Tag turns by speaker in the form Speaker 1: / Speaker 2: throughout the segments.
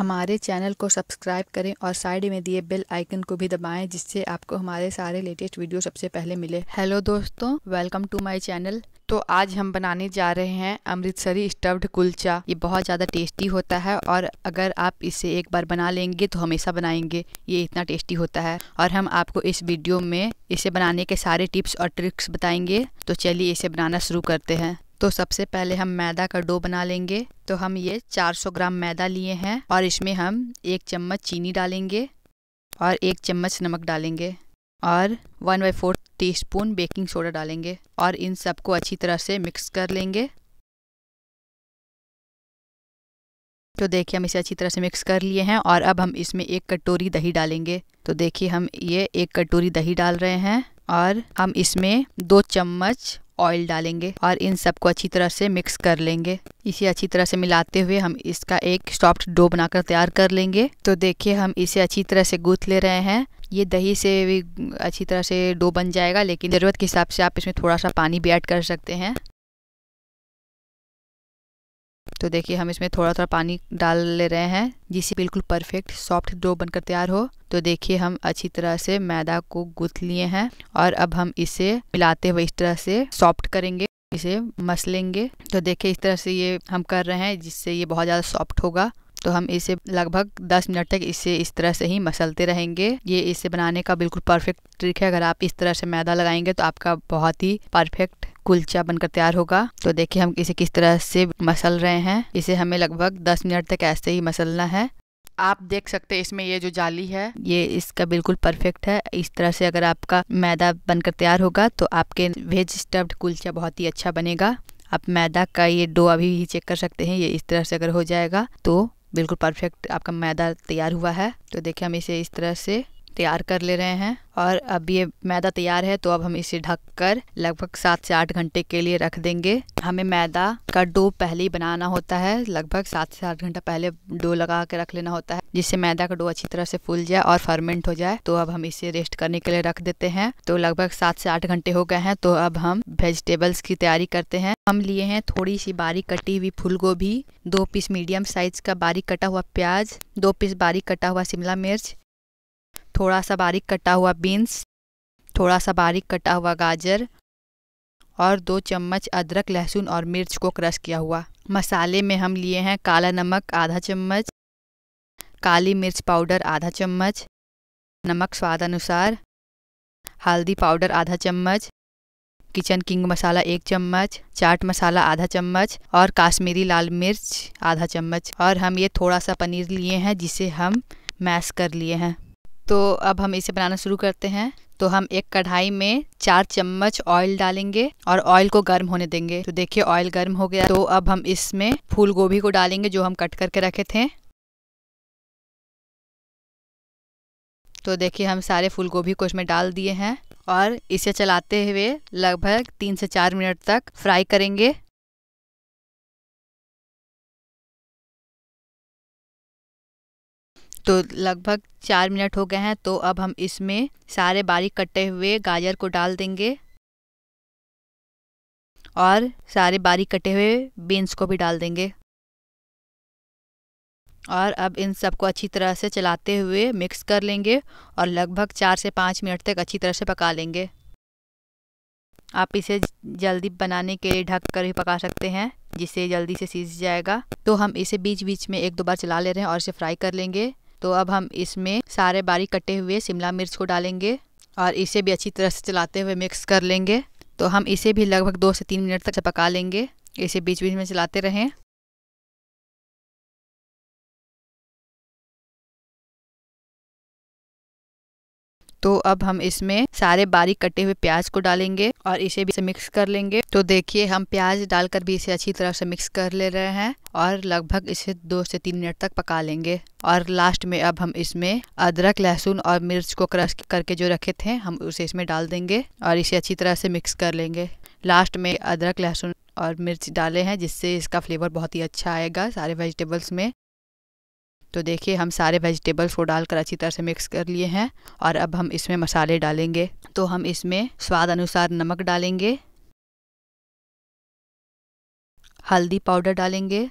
Speaker 1: हमारे चैनल को सब्सक्राइब करें और साइड में दिए बेल आइकन को भी दबाएं जिससे आपको हमारे सारे लेटेस्ट वीडियो सबसे पहले मिले हेलो दोस्तों वेलकम टू माय चैनल तो आज हम बनाने जा रहे हैं अमृतसरी स्टफ्ड कुलचा ये बहुत ज़्यादा टेस्टी होता है और अगर आप इसे एक बार बना लेंगे तो हमेशा बनाएंगे ये इतना टेस्टी होता है और हम आपको इस वीडियो में इसे बनाने के सारे टिप्स और ट्रिक्स बताएंगे तो चलिए इसे बनाना शुरू करते हैं तो सबसे पहले हम मैदा का डो बना लेंगे तो हम ये 400 ग्राम मैदा लिए हैं और इसमें हम एक चम्मच चीनी डालेंगे और एक चम्मच नमक डालेंगे और one by four teaspoon baking soda डालेंगे और इन सबको अच्छी तरह से मिक्स कर लेंगे तो देखिए हम इसे अच्छी तरह से मिक्स कर लिए हैं और अब हम इसमें एक कटोरी दही डालेंगे तो देखिए हम ये एक कटोरी दही डाल रहे हैं और हम इसमें दो चम्मच ऑयल डालेंगे और इन सबको अच्छी तरह से मिक्स कर लेंगे इसे अच्छी तरह से मिलाते हुए हम इसका एक सॉफ्ट डो बनाकर तैयार कर लेंगे तो देखिए हम इसे अच्छी तरह से गूथ ले रहे हैं ये दही से भी अच्छी तरह से डो बन जाएगा लेकिन ज़रूरत के हिसाब से आप इसमें थोड़ा सा पानी भी ऐड कर सकते हैं तो देखिए हम इसमें थोड़ा थोड़ा पानी डाल ले रहे हैं जिससे बिल्कुल परफेक्ट सॉफ्ट डो बनकर तैयार हो तो देखिए हम अच्छी तरह से मैदा को गूथ लिए हैं और अब हम इसे मिलाते हुए इस तरह से सॉफ्ट करेंगे इसे मसलेंगे तो देखिए इस तरह से ये हम कर रहे हैं जिससे ये बहुत ज़्यादा सॉफ्ट होगा तो हम इसे लगभग 10 मिनट तक इसे इस तरह से ही मसलते रहेंगे ये इसे बनाने का बिल्कुल परफेक्ट ट्रिक है अगर आप इस तरह से मैदा लगाएंगे तो आपका बहुत ही परफेक्ट कुलचा बनकर तैयार होगा तो देखिए हम इसे किस तरह से मसल रहे हैं इसे हमें लगभग दस मिनट तक ऐसे ही मसलना है आप देख सकते हैं इसमें ये जो जाली है ये इसका बिल्कुल परफेक्ट है इस तरह से अगर आपका मैदा बनकर तैयार होगा तो आपके वेज स्टफ्ड कुलचा बहुत ही अच्छा बनेगा आप मैदा का ये डो अभी ही चेक कर सकते हैं ये इस तरह से अगर हो जाएगा तो बिल्कुल परफेक्ट आपका मैदा तैयार हुआ है तो देखिए हम इसे इस तरह से तैयार कर ले रहे हैं और अब ये मैदा तैयार है तो अब हम इसे ढककर लगभग सात से आठ घंटे के लिए रख देंगे हमें मैदा का डो पहले ही बनाना होता है लगभग सात से आठ घंटा पहले डो लगा के रख लेना होता है जिससे मैदा का डो अच्छी तरह से फूल जाए और फर्मेंट हो जाए तो अब हम इसे रेस्ट करने के लिए रख देते हैं तो लगभग सात से आठ घंटे हो गए हैं तो अब हम वेजिटेबल्स की तैयारी करते हैं हम लिए हैं थोड़ी सी बारीक कटी हुई फूल गोभी दो पीस मीडियम साइज का बारीक कटा हुआ प्याज दो पीस बारीक कटा हुआ शिमला मिर्च थोड़ा सा बारीक कटा हुआ बीन्स थोड़ा सा बारीक कटा हुआ गाजर और दो चम्मच अदरक लहसुन और मिर्च को क्रश किया हुआ मसाले में हम लिए हैं काला नमक आधा चम्मच काली मिर्च पाउडर आधा चम्मच नमक स्वाद अनुसार हल्दी पाउडर आधा चम्मच किचन किंग मसाला एक चम्मच चाट मसाला आधा चम्मच और काश्मीरी लाल मिर्च आधा चम्मच और हम ये थोड़ा सा पनीर लिए हैं जिसे हम मैश कर लिए हैं तो अब हम इसे बनाना शुरू करते हैं तो हम एक कढ़ाई में चार चम्मच ऑयल डालेंगे और ऑयल को गर्म होने देंगे तो देखिए ऑयल गर्म हो गया तो अब हम इसमें फूल गोभी को डालेंगे जो हम कट करके रखे थे तो देखिए हम सारे फूल गोभी को इसमें डाल दिए हैं और इसे चलाते हुए लगभग तीन से चार मिनट तक फ्राई करेंगे तो लगभग चार मिनट हो गए हैं तो अब हम इसमें सारे बारीक कटे हुए गाजर को डाल देंगे और सारे बारीक कटे हुए बीन्स को भी डाल देंगे और अब इन सबको अच्छी तरह से चलाते हुए मिक्स कर लेंगे और लगभग चार से पाँच मिनट तक अच्छी तरह से पका लेंगे आप इसे जल्दी बनाने के लिए ढक कर ही पका सकते हैं जिससे जल्दी से सीज जाएगा तो हम इसे बीच बीच में एक दो बार चला ले रहे हैं और इसे फ्राई कर लेंगे तो अब हम इसमें सारे बारीक कटे हुए शिमला मिर्च को डालेंगे और इसे भी अच्छी तरह से चलाते हुए मिक्स कर लेंगे तो हम इसे भी लगभग दो से तीन मिनट तक पका लेंगे इसे बीच बीच में चलाते रहें तो अब हम इसमें सारे बारीक कटे हुए प्याज को डालेंगे और इसे भी मिक्स कर लेंगे तो देखिए हम प्याज डालकर भी इसे अच्छी तरह से मिक्स कर ले रहे हैं और लगभग इसे दो से तीन मिनट तक पका लेंगे और लास्ट में अब हम इसमें अदरक लहसुन और मिर्च को क्रश करके जो रखे थे हम उसे इसमें डाल देंगे और इसे अच्छी तरह से मिक्स कर लेंगे लास्ट में अदरक लहसुन और मिर्च डाले हैं जिससे इसका फ्लेवर बहुत ही अच्छा आएगा सारे वेजिटेबल्स में तो देखिए हम सारे वेजिटेबल्स को डालकर अच्छी तरह से मिक्स कर लिए हैं और अब हम इसमें मसाले डालेंगे तो हम इसमें स्वाद अनुसार नमक डालेंगे हल्दी पाउडर डालेंगे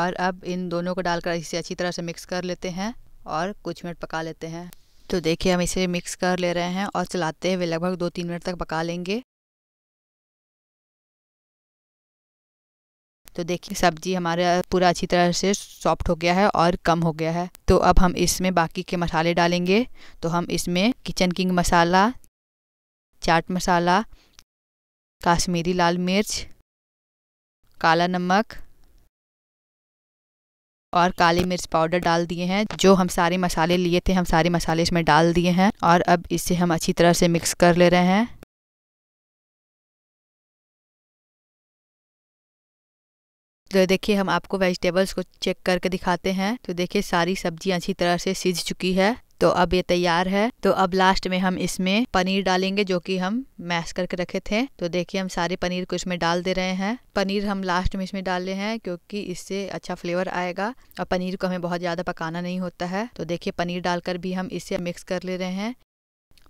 Speaker 1: और अब इन दोनों को डालकर इसे अच्छी तरह से मिक्स कर लेते हैं और कुछ मिनट पका लेते हैं तो देखिए हम इसे मिक्स कर ले रहे हैं और चलाते हुए लगभग दो तीन मिनट तक पका लेंगे तो देखिए सब्जी हमारा पूरा अच्छी तरह से सॉफ्ट हो गया है और कम हो गया है तो अब हम इसमें बाकी के मसाले डालेंगे तो हम इसमें किचन किंग मसाला चाट मसाला काश्मीरी लाल मिर्च काला नमक और काली मिर्च पाउडर डाल दिए हैं जो हम सारे मसाले लिए थे हम सारे मसाले इसमें डाल दिए हैं और अब इसे हम अच्छी तरह से मिक्स कर ले रहे हैं तो देखिए हम आपको वेजिटेबल्स को चेक करके दिखाते हैं तो देखिए सारी सब्जियां अच्छी तरह से सीझ चुकी है तो अब ये तैयार है तो अब लास्ट में हम इसमें पनीर डालेंगे जो कि हम मैश करके रखे थे तो देखिए हम सारे पनीर को इसमें डाल दे रहे हैं पनीर हम लास्ट में इसमें डाले हैं क्योंकि इससे अच्छा फ्लेवर आएगा और पनीर को हमें बहुत ज़्यादा पकाना नहीं होता है तो देखिए पनीर डालकर भी हम इसे मिक्स कर ले रहे हैं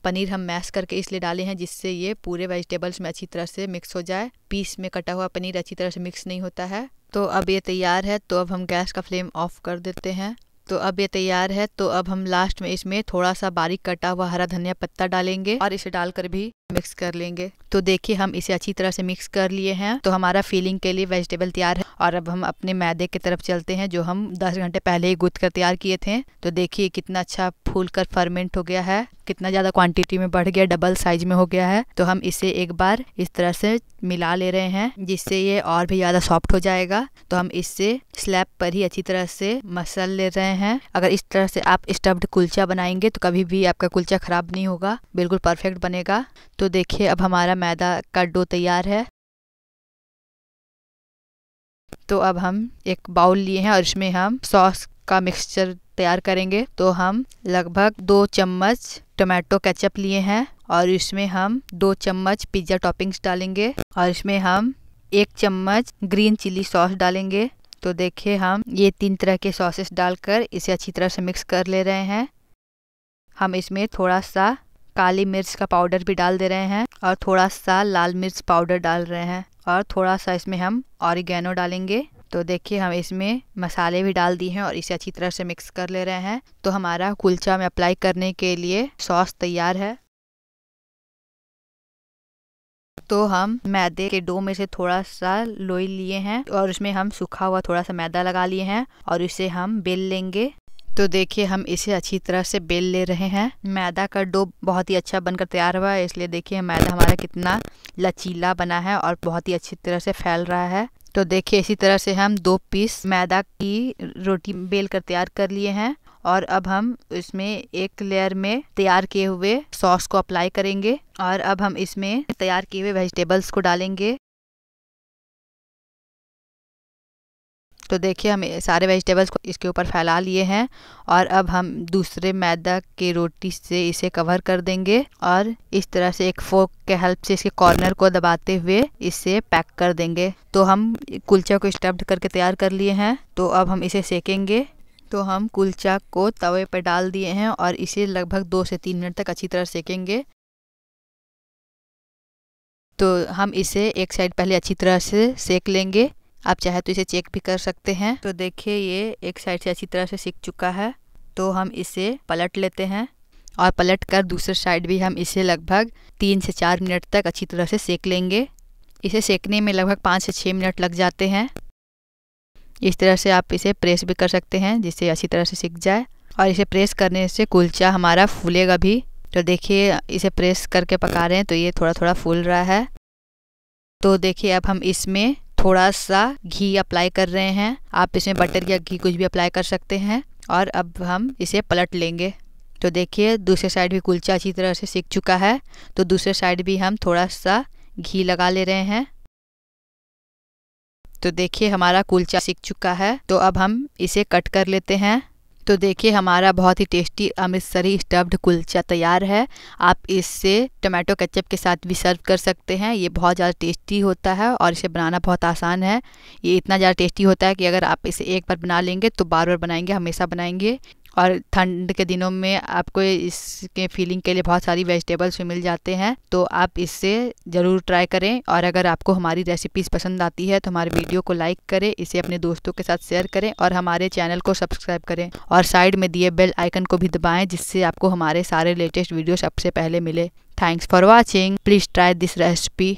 Speaker 1: पनीर हम मैश करके इसलिए डाले हैं जिससे ये पूरे वेजिटेबल्स में अच्छी तरह से मिक्स हो जाए पीस में कटा हुआ पनीर अच्छी तरह से मिक्स नहीं होता है तो अब ये तैयार है तो अब हम गैस का फ्लेम ऑफ कर देते हैं तो अब ये तैयार है तो अब हम लास्ट में इसमें थोड़ा सा बारीक कटा हुआ हरा धनिया पत्ता डालेंगे और इसे डालकर भी मिक्स कर लेंगे तो देखिए हम इसे अच्छी तरह से मिक्स कर लिए हैं तो हमारा फीलिंग के लिए वेजिटेबल तैयार है और अब हम अपने मैदे की तरफ चलते हैं जो हम 10 घंटे पहले ही गुद कर तैयार किए थे तो देखिए कितना अच्छा फूल कर फर्मेंट हो गया है कितना ज़्यादा क्वांटिटी में बढ़ गया डबल साइज में हो गया है तो हम इसे एक बार इस तरह से मिला ले रहे हैं जिससे ये और भी ज़्यादा सॉफ्ट हो जाएगा तो हम इससे स्लैब पर ही अच्छी तरह से मसल ले रहे हैं अगर इस तरह से आप स्टफ्ड कुलचा बनाएंगे तो कभी भी आपका कुलचा ख़राब नहीं होगा बिल्कुल परफेक्ट बनेगा तो देखिए अब हमारा मैदा का डो तैयार है तो अब हम एक बाउल लिए हैं और इसमें हम सॉस का मिक्सचर तैयार करेंगे तो हम लगभग दो चम्मच टोमेटो केचप लिए हैं और इसमें हम दो चम्मच पिज्ज़ा टॉपिंग्स डालेंगे और इसमें हम एक चम्मच ग्रीन चिली सॉस डालेंगे तो देखिए हम ये तीन तरह के सॉसेस डालकर इसे अच्छी तरह से मिक्स कर ले रहे हैं हम इसमें थोड़ा सा काली मिर्च का पाउडर भी डाल दे रहे हैं और थोड़ा सा लाल मिर्च पाउडर डाल रहे हैं और थोड़ा सा इसमें हम ऑरिगेनो डालेंगे तो देखिए हम इसमें मसाले भी डाल दिए हैं और इसे अच्छी तरह से मिक्स कर ले रहे हैं तो हमारा कुलचा में अप्लाई करने के लिए सॉस तैयार है तो हम मैदे के डो में से थोड़ा सा लोई लिए हैं और उसमें हम सूखा हुआ थोड़ा सा मैदा लगा लिए हैं और इसे हम बेल लेंगे तो देखिए हम इसे अच्छी तरह से बेल ले रहे हैं मैदा का डो बहुत ही अच्छा बनकर तैयार हुआ है इसलिए देखिए मैदा हमारा कितना लचीला बना है और बहुत ही अच्छी तरह से फैल रहा है तो देखिए इसी तरह से हम दो पीस मैदा की रोटी बेल कर तैयार कर लिए हैं और अब हम इसमें एक लेयर में तैयार किए हुए सॉस को अप्लाई करेंगे और अब हम इसमें तैयार किए हुए वेजिटेबल्स को डालेंगे तो देखिए हम सारे वेजिटेबल्स को इसके ऊपर फैला लिए हैं और अब हम दूसरे मैदा के रोटी से इसे कवर कर देंगे और इस तरह से एक फोक के हेल्प से इसके कॉर्नर को दबाते हुए इसे पैक कर देंगे तो हम कुलचा को स्टफ्ड करके तैयार कर लिए हैं तो अब हम इसे सेकेंगे तो हम कुलचा को तवे पर डाल दिए हैं और इसे लगभग दो से तीन मिनट तक अच्छी तरह सेकेंगे तो हम इसे एक साइड पहले अच्छी तरह से सेक लेंगे आप चाहे तो इसे चेक भी कर सकते हैं तो देखिए ये एक साइड से अच्छी तरह से सीख चुका है तो हम इसे पलट लेते हैं और पलट कर दूसरे साइड भी हम इसे लगभग तीन से चार मिनट तक अच्छी तरह से सेक लेंगे इसे सेकने में लगभग पाँच से छः मिनट लग जाते हैं इस तरह से आप इसे प्रेस भी कर सकते हैं जिससे अच्छी तरह से सीख जाए और इसे प्रेस करने से कुलचा हमारा फूलेगा भी तो देखिए इसे प्रेस करके पका रहे हैं तो ये थोड़ा थोड़ा फूल रहा है तो देखिए अब हम इसमें थोड़ा सा घी अप्लाई कर रहे हैं आप इसमें बटर या घी कुछ भी अप्लाई कर सकते हैं और अब हम इसे पलट लेंगे तो देखिए दूसरे साइड भी कुलचा अच्छी तरह से सीख चुका है तो दूसरे साइड भी हम थोड़ा सा घी लगा ले रहे हैं तो देखिए हमारा कुलचा सीख चुका है तो अब हम इसे कट कर लेते हैं तो देखिए हमारा बहुत ही टेस्टी अमृतसरी स्टफ्ड कुलचा तैयार है आप इससे टमाटो केचप के साथ भी सर्व कर सकते हैं ये बहुत ज़्यादा टेस्टी होता है और इसे बनाना बहुत आसान है ये इतना ज़्यादा टेस्टी होता है कि अगर आप इसे एक बार बना लेंगे तो बार बार बनाएंगे हमेशा बनाएंगे और ठंड के दिनों में आपको इसके फीलिंग के लिए बहुत सारी वेजिटेबल्स भी मिल जाते हैं तो आप इससे ज़रूर ट्राई करें और अगर आपको हमारी रेसिपीज़ पसंद आती है तो हमारे वीडियो को लाइक करें इसे अपने दोस्तों के साथ शेयर करें और हमारे चैनल को सब्सक्राइब करें और साइड में दिए बेल आइकन को भी दबाएँ जिससे आपको हमारे सारे लेटेस्ट वीडियो सबसे पहले मिले thanks for watching please try this recipe